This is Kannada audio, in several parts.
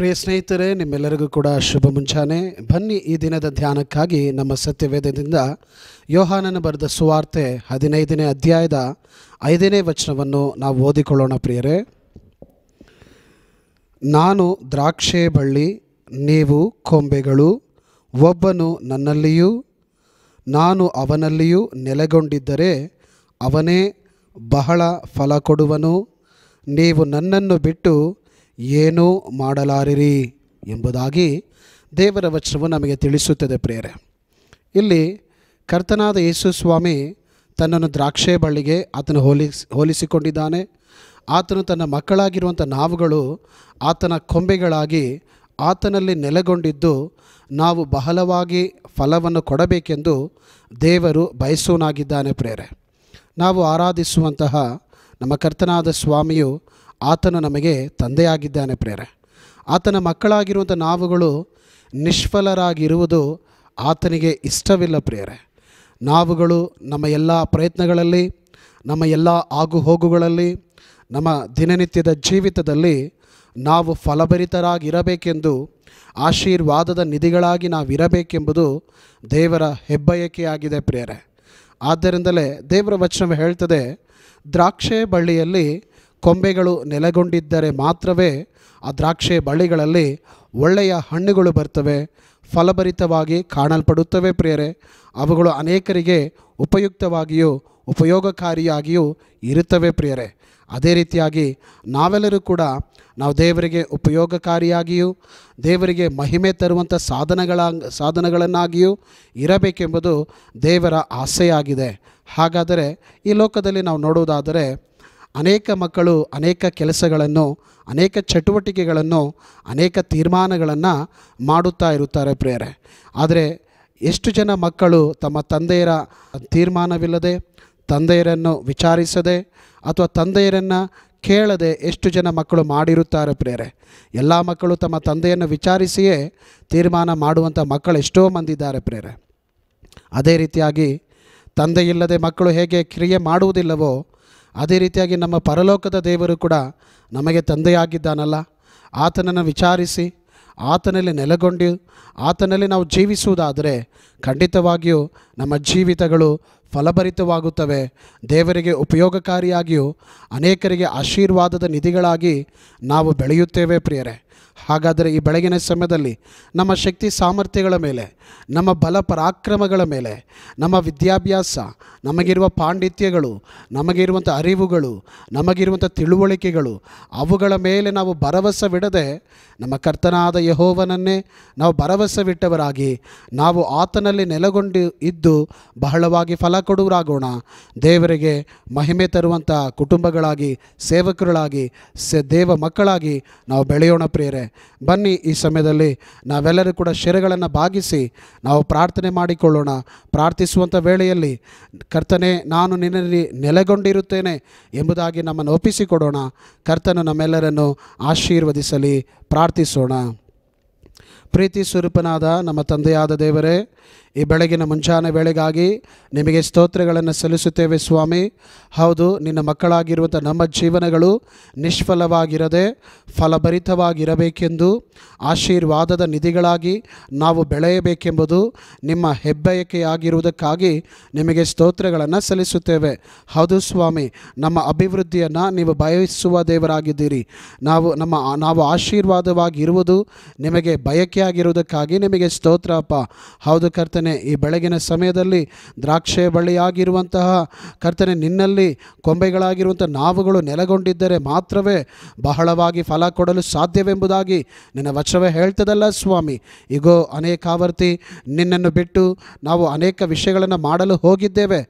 ಪ್ರಿಯ ಸ್ನೇಹಿತರೆ ನಿಮ್ಮೆಲ್ಲರಿಗೂ ಕೂಡ ಶುಭ ಮುಂಚಾನೆ ಬನ್ನಿ ಈ ದಿನದ ಧ್ಯಾನಕ್ಕಾಗಿ ನಮ್ಮ ಸತ್ಯವೇದದಿಂದ ಯೋಹಾನನ ಬರೆದ ಸುವಾರ್ತೆ ಹದಿನೈದನೇ ಅಧ್ಯಾಯದ ಐದನೇ ವಚನವನ್ನು ನಾವು ಓದಿಕೊಳ್ಳೋಣ ಪ್ರಿಯರೇ ನಾನು ದ್ರಾಕ್ಷೆ ಬಳ್ಳಿ ನೀವು ಕೊಂಬೆಗಳು ಒಬ್ಬನು ನನ್ನಲ್ಲಿಯೂ ನಾನು ಅವನಲ್ಲಿಯೂ ನೆಲೆಗೊಂಡಿದ್ದರೆ ಅವನೇ ಬಹಳ ಫಲ ಕೊಡುವನು ನೀವು ನನ್ನನ್ನು ಬಿಟ್ಟು ಏನೂ ಮಾಡಲಾರಿರಿ ಎಂಬುದಾಗಿ ದೇವರ ವಚನವು ನಮಗೆ ತಿಳಿಸುತ್ತದೆ ಪ್ರೇರೆ ಇಲ್ಲಿ ಕರ್ತನಾದ ಯೇಸು ಸ್ವಾಮಿ ತನ್ನನ್ನು ದ್ರಾಕ್ಷೆ ಬಳ್ಳಿಗೆ ಆತನು ಹೋಲಿಸಿ ಹೋಲಿಸಿಕೊಂಡಿದ್ದಾನೆ ಆತನು ತನ್ನ ಮಕ್ಕಳಾಗಿರುವಂಥ ನಾವುಗಳು ಆತನ ಕೊಂಬೆಗಳಾಗಿ ಆತನಲ್ಲಿ ನೆಲೆಗೊಂಡಿದ್ದು ನಾವು ಬಹಳವಾಗಿ ಫಲವನ್ನು ಕೊಡಬೇಕೆಂದು ದೇವರು ಬಯಸುವನಾಗಿದ್ದಾನೆ ಪ್ರೇರೆ ನಾವು ಆರಾಧಿಸುವಂತಹ ನಮ್ಮ ಕರ್ತನಾದ ಸ್ವಾಮಿಯು ಆತನು ನಮಗೆ ತಂದೆಯಾಗಿದ್ದಾನೆ ಪ್ರೇರೆ ಆತನ ಮಕ್ಕಳಾಗಿರುವಂಥ ನಾವುಗಳು ನಿಷ್ಫಲರಾಗಿರುವುದು ಆತನಿಗೆ ಇಷ್ಟವಿಲ್ಲ ಪ್ರೇರೆ ನಾವುಗಳು ನಮ್ಮ ಎಲ್ಲ ಪ್ರಯತ್ನಗಳಲ್ಲಿ ನಮ್ಮ ಎಲ್ಲ ಆಗುಹೋಗುಗಳಲ್ಲಿ ನಮ್ಮ ದಿನನಿತ್ಯದ ಜೀವಿತದಲ್ಲಿ ನಾವು ಫಲಭರಿತರಾಗಿರಬೇಕೆಂದು ಆಶೀರ್ವಾದದ ನಿಧಿಗಳಾಗಿ ನಾವಿರಬೇಕೆಂಬುದು ದೇವರ ಹೆಬ್ಬಯಕೆಯಾಗಿದೆ ಪ್ರೇರೆ ಆದ್ದರಿಂದಲೇ ದೇವರ ವಚನ ಹೇಳ್ತದೆ ದ್ರಾಕ್ಷೆ ಬಳ್ಳಿಯಲ್ಲಿ ಕೊಂಬೆಗಳು ನೆಲೆಗೊಂಡಿದ್ದರೆ ಮಾತ್ರವೇ ಆ ದ್ರಾಕ್ಷೆ ಬಳ್ಳಿಗಳಲ್ಲಿ ಒಳ್ಳೆಯ ಹಣ್ಣುಗಳು ಬರ್ತವೆ ಫಲಭರಿತವಾಗಿ ಕಾಣಲ್ಪಡುತ್ತವೆ ಪ್ರಿಯರೇ ಅವುಗಳು ಅನೇಕರಿಗೆ ಉಪಯುಕ್ತವಾಗಿಯೂ ಉಪಯೋಗಕಾರಿಯಾಗಿಯೂ ಇರುತ್ತವೆ ಪ್ರಿಯರೇ ಅದೇ ರೀತಿಯಾಗಿ ನಾವೆಲ್ಲರೂ ಕೂಡ ನಾವು ದೇವರಿಗೆ ಉಪಯೋಗಕಾರಿಯಾಗಿಯೂ ದೇವರಿಗೆ ಮಹಿಮೆ ತರುವಂಥ ಸಾಧನಗಳ ಸಾಧನಗಳನ್ನಾಗಿಯೂ ಇರಬೇಕೆಂಬುದು ದೇವರ ಆಸೆಯಾಗಿದೆ ಹಾಗಾದರೆ ಈ ಲೋಕದಲ್ಲಿ ನಾವು ನೋಡುವುದಾದರೆ ಅನೇಕ ಮಕ್ಕಳು ಅನೇಕ ಕೆಲಸಗಳನ್ನು ಅನೇಕ ಚಟುವಟಿಕೆಗಳನ್ನು ಅನೇಕ ತೀರ್ಮಾನಗಳನ್ನು ಮಾಡುತ್ತಾ ಇರುತ್ತಾರೆ ಪ್ರೇರೆ ಆದರೆ ಎಷ್ಟು ಜನ ಮಕ್ಕಳು ತಮ್ಮ ತಂದೆಯರ ತೀರ್ಮಾನವಿಲ್ಲದೆ ತಂದೆಯರನ್ನು ವಿಚಾರಿಸದೆ ಅಥವಾ ತಂದೆಯರನ್ನು ಕೇಳದೆ ಎಷ್ಟು ಜನ ಮಕ್ಕಳು ಮಾಡಿರುತ್ತಾರೆ ಪ್ರೇರೆ ಎಲ್ಲ ಮಕ್ಕಳು ತಮ್ಮ ತಂದೆಯನ್ನು ವಿಚಾರಿಸಿಯೇ ತೀರ್ಮಾನ ಮಾಡುವಂಥ ಮಕ್ಕಳು ಎಷ್ಟೋ ಮಂದಿದ್ದಾರೆ ಪ್ರೇರೆ ಅದೇ ರೀತಿಯಾಗಿ ತಂದೆಯಿಲ್ಲದೆ ಮಕ್ಕಳು ಹೇಗೆ ಕ್ರಿಯೆ ಮಾಡುವುದಿಲ್ಲವೋ ಅದೇ ರೀತಿಯಾಗಿ ನಮ್ಮ ಪರಲೋಕದ ದೇವರು ಕೂಡ ನಮಗೆ ತಂದೆಯಾಗಿದ್ದಾನಲ್ಲ ಆತನನ್ನು ವಿಚಾರಿಸಿ ಆತನಲ್ಲಿ ನೆಲೆಗೊಂಡು ಆತನಲ್ಲಿ ನಾವು ಜೀವಿಸುವುದಾದರೆ ಖಂಡಿತವಾಗಿಯೂ ನಮ್ಮ ಜೀವಿತಗಳು ಫಲಭರಿತವಾಗುತ್ತವೆ ದೇವರಿಗೆ ಉಪಯೋಗಕಾರಿಯಾಗಿಯೂ ಅನೇಕರಿಗೆ ಆಶೀರ್ವಾದದ ನಿಧಿಗಳಾಗಿ ನಾವು ಬೆಳೆಯುತ್ತೇವೆ ಪ್ರಿಯರೇ ಹಾಗಾದರೆ ಈ ಬೆಳಗಿನ ಸಮಯದಲ್ಲಿ ನಮ್ಮ ಶಕ್ತಿ ಸಾಮರ್ಥ್ಯಗಳ ಮೇಲೆ ನಮ್ಮ ಬಲ ಪರಾಕ್ರಮಗಳ ಮೇಲೆ ನಮ್ಮ ವಿದ್ಯಾಭ್ಯಾಸ ನಮಗಿರುವ ಪಾಂಡಿತ್ಯಗಳು ನಮಗಿರುವಂಥ ಅರಿವುಗಳು ನಮಗಿರುವಂಥ ತಿಳುವಳಿಕೆಗಳು ಅವುಗಳ ಮೇಲೆ ನಾವು ಭರವಸೆ ಬಿಡದೆ ನಮ್ಮ ಕರ್ತನಾದ ಯಹೋವನನ್ನೇ ನಾವು ಬಿಟ್ಟವರಾಗಿ ನಾವು ಆತನಲ್ಲಿ ನೆಲೆಗೊಂಡು ಇದ್ದು ಬಹಳವಾಗಿ ಫಲ ಕೊಡುವರಾಗೋಣ ದೇವರಿಗೆ ಮಹಿಮೆ ತರುವಂಥ ಕುಟುಂಬಗಳಾಗಿ ಸೇವಕರುಗಳಾಗಿ ದೇವ ಮಕ್ಕಳಾಗಿ ನಾವು ಬೆಳೆಯೋಣ ಪ್ರೇರೆ ಬನ್ನಿ ಈ ಸಮಯದಲ್ಲಿ ನಾವೆಲ್ಲರೂ ಕೂಡ ಶಿರಗಳನ್ನು ಭಾಗಿಸಿ ನಾವು ಪ್ರಾರ್ಥನೆ ಮಾಡಿಕೊಳ್ಳೋಣ ಪ್ರಾರ್ಥಿಸುವಂಥ ವೇಳೆಯಲ್ಲಿ ಕರ್ತನೆ ನಾನು ನಿನ್ನಲ್ಲಿ ನೆಲೆಗೊಂಡಿರುತ್ತೇನೆ ಎಂಬುದಾಗಿ ನಮ್ಮನ್ನು ಒಪ್ಪಿಸಿಕೊಡೋಣ ಕರ್ತನು ನಮ್ಮೆಲ್ಲರನ್ನು ಆಶೀರ್ವದಿಸಲಿ ಪ್ರಾರ್ಥಿಸೋಣ ಪ್ರೀತಿ ಸ್ವರೂಪನಾದ ನಮ್ಮ ತಂದೆಯಾದ ದೇವರೇ ಈ ಬೆಳಗಿನ ಮುಂಜಾನೆ ವೇಳೆಗಾಗಿ ನಿಮಗೆ ಸ್ತೋತ್ರಗಳನ್ನು ಸಲ್ಲಿಸುತ್ತೇವೆ ಸ್ವಾಮಿ ಹೌದು ನಿನ್ನ ಮಕ್ಕಳಾಗಿರುವಂಥ ನಮ್ಮ ಜೀವನಗಳು ನಿಷ್ಫಲವಾಗಿರದೆ ಫಲಭರಿತವಾಗಿರಬೇಕೆಂದು ಆಶೀರ್ವಾದದ ನಿಧಿಗಳಾಗಿ ನಾವು ಬೆಳೆಯಬೇಕೆಂಬುದು ನಿಮ್ಮ ಹೆಬ್ಬಯಕೆಯಾಗಿರುವುದಕ್ಕಾಗಿ ನಿಮಗೆ ಸ್ತೋತ್ರಗಳನ್ನು ಸಲ್ಲಿಸುತ್ತೇವೆ ಹೌದು ಸ್ವಾಮಿ ನಮ್ಮ ಅಭಿವೃದ್ಧಿಯನ್ನು ನೀವು ಬಯಸುವ ದೇವರಾಗಿದ್ದೀರಿ ನಾವು ನಮ್ಮ ನಾವು ಆಶೀರ್ವಾದವಾಗಿರುವುದು ನಿಮಗೆ ಬಯಕೆಯಾಗಿರುವುದಕ್ಕಾಗಿ ನಿಮಗೆ ಸ್ತೋತ್ರಪ್ಪ ಹೌದು ಕರ್ತ ಕರ್ತನೆ ಈ ಬೆಳಗಿನ ಸಮಯದಲ್ಲಿ ದ್ರಾಕ್ಷೆ ಬಳ್ಳಿಯಾಗಿರುವಂತಹ ಕರ್ತನೆ ನಿನ್ನಲ್ಲಿ ಕೊಂಬೆಗಳಾಗಿರುವಂಥ ನಾವುಗಳು ನೆಲೆಗೊಂಡಿದ್ದರೆ ಮಾತ್ರವೇ ಬಹಳವಾಗಿ ಫಲ ಕೊಡಲು ಸಾಧ್ಯವೆಂಬುದಾಗಿ ನಿನ್ನ ವಚವೇ ಹೇಳ್ತದಲ್ಲ ಸ್ವಾಮಿ ಈಗೋ ಆವರ್ತಿ ನಿನ್ನನ್ನು ಬಿಟ್ಟು ನಾವು ಅನೇಕ ವಿಷಯಗಳನ್ನು ಮಾಡಲು ಹೋಗಿದ್ದೇವೆ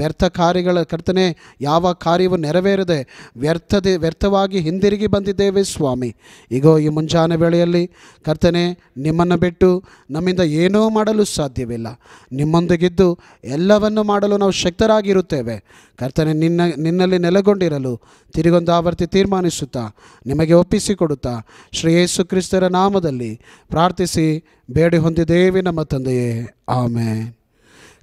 ವ್ಯರ್ಥ ಕಾರ್ಯಗಳ ಕರ್ತನೆ ಯಾವ ಕಾರ್ಯವು ನೆರವೇರದೆ ವ್ಯರ್ಥದೆ ವ್ಯರ್ಥವಾಗಿ ಹಿಂದಿರುಗಿ ಬಂದಿದ್ದೇವೆ ಸ್ವಾಮಿ ಈಗೋ ಈ ಮುಂಜಾನೆ ವೇಳೆಯಲ್ಲಿ ಕರ್ತನೆ ನಿಮ್ಮನ್ನು ಬಿಟ್ಟು ನಮ್ಮಿಂದ ಏನೂ ಮಾಡಲು ಸಾಧ್ಯವಿಲ್ಲ ಇಲ್ಲ ನಿಮ್ಮೊಂದಿಗಿದ್ದು ಎಲ್ಲವನ್ನು ಮಾಡಲು ನಾವು ಶಕ್ತರಾಗಿರುತ್ತೇವೆ ಕರ್ತನೆ ನಿನ್ನ ನಿನ್ನಲ್ಲಿ ನೆಲೆಗೊಂಡಿರಲು ತಿರುಗೊಂದು ಆವರ್ತಿ ತೀರ್ಮಾನಿಸುತ್ತಾ ನಿಮಗೆ ಒಪ್ಪಿಸಿಕೊಡುತ್ತಾ ಶ್ರೀ ಯೇಸು ಕ್ರಿಸ್ತರ ನಾಮದಲ್ಲಿ ಪ್ರಾರ್ಥಿಸಿ ಬೇಡಿ ಹೊಂದಿದೇವಿ ನಮ್ಮ ತಂದೆಯೇ ಆಮೆ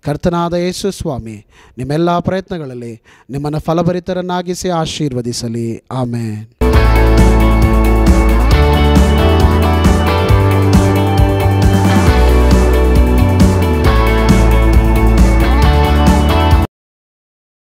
ಕರ್ತನಾದ ಯೇಸು ಸ್ವಾಮಿ ನಿಮ್ಮೆಲ್ಲ ಪ್ರಯತ್ನಗಳಲ್ಲಿ ನಿಮ್ಮನ್ನು ಫಲಭರಿತರನ್ನಾಗಿಸಿ ಆಶೀರ್ವದಿಸಲಿ ಆಮೇನ್